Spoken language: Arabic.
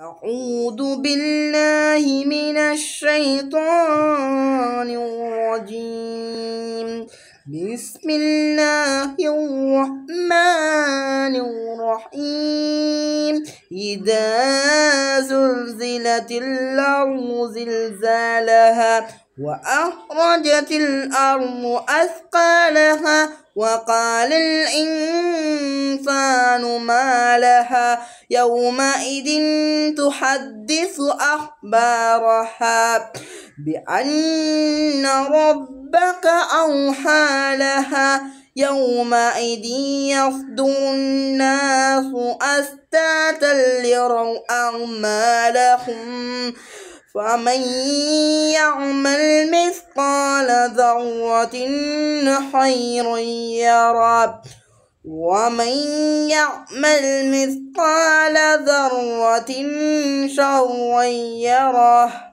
أعوذ بالله من الشيطان الرجيم بسم الله الرحمن الرحيم إذا زلزلت الأرض زلزالها وأخرجت الأرض أثقالها وقال الإنسان ما لها يومئذ تحدث أخبارها بأن ربك أوحى لها يومئذ يصدر الناس أستاتا ليروا أعمالهم فمن يعمل مثقال ذرة خير يرى ومن يعمل مثقال ذرة شرا يره